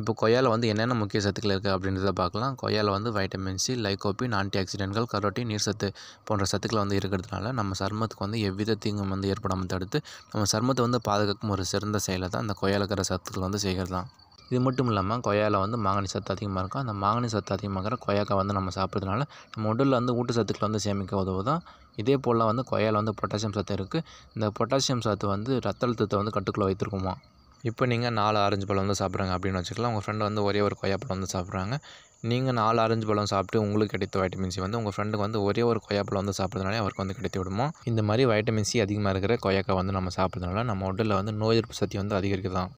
இப்போ கொய்யாவில் வந்து என்னென்ன முக்கிய சத்துக்கள் இருக்குது அப்படின்றத பார்க்கலாம் கொய்யாவில் வந்து வைட்டமின் சி லைகோபின் ஆன்டி ஆக்சிடென்ட்கள் கரோட்டின் நீர் சத்து போன்ற சத்துக்களை வந்து இருக்கிறதுனால நம்ம சர்மத்துக்கு வந்து எவ்வித தீங்கும் வந்து ஏற்படாமல் தடுத்து நம்ம சர்மத்தை வந்து பாதுகாக்கும் ஒரு சிறந்த செயலை தான் அந்த கொய்யாவில் இருக்கிற சத்துக்கள் வந்து செய்கிறது தான் இது மட்டும் இல்லாமல் கொய்யாவில் வந்து மாங்கனி சத்து அதிகமாக இருக்கும் அந்த மாங்கனி சத்து அதிகமாக இருக்கிற வந்து நம்ம சாப்பிட்றதுனால நம்ம உடலில் வந்து ஊட்டச்சத்துக்களை வந்து சேமிக்க உதவுதான் இதே போல் வந்து கொய்யாவில் வந்து பொட்டாசியம் சத்து இருக்குது இந்த பொட்டாசியம் சத்து வந்து ரத்த அழுத்தத்தை வந்து கட்டுக்குள்ளே வைத்திருக்குமா இப்போ நீங்கள் நாலு ஆரஞ்சு பழம் வந்து சாப்பிட்றாங்க அப்படின்னு வச்சுக்கலாம் உங்கள் ஃப்ரெண்டு வந்து ஒரே ஒரு கொய்யாப்பழம் வந்து சாப்பிட்றாங்க நீங்கள் நாலு ஆரஞ்சு பழம் சாப்பிட்டு உங்களுக்கு கிடைத்த வைட்டமின் சி வந்து உங்கள் ஃப்ரெண்டுக்கு வந்து ஒரே ஒரு கொய்யாப்பழம் வந்து சாப்பிட்றதுனால அவருக்கு வந்து கிடைத்து விடுமோ இந்த மாதிரி வைட்டமின் சி அதிகமாக இருக்கிற கொய்யாக்காய் வந்து நம்ம சாப்பிட்றதுனால நம்ம உடலில் வந்து நோய் எதிர்ப்பு சக்தி வந்து அதிகரிக்குதான்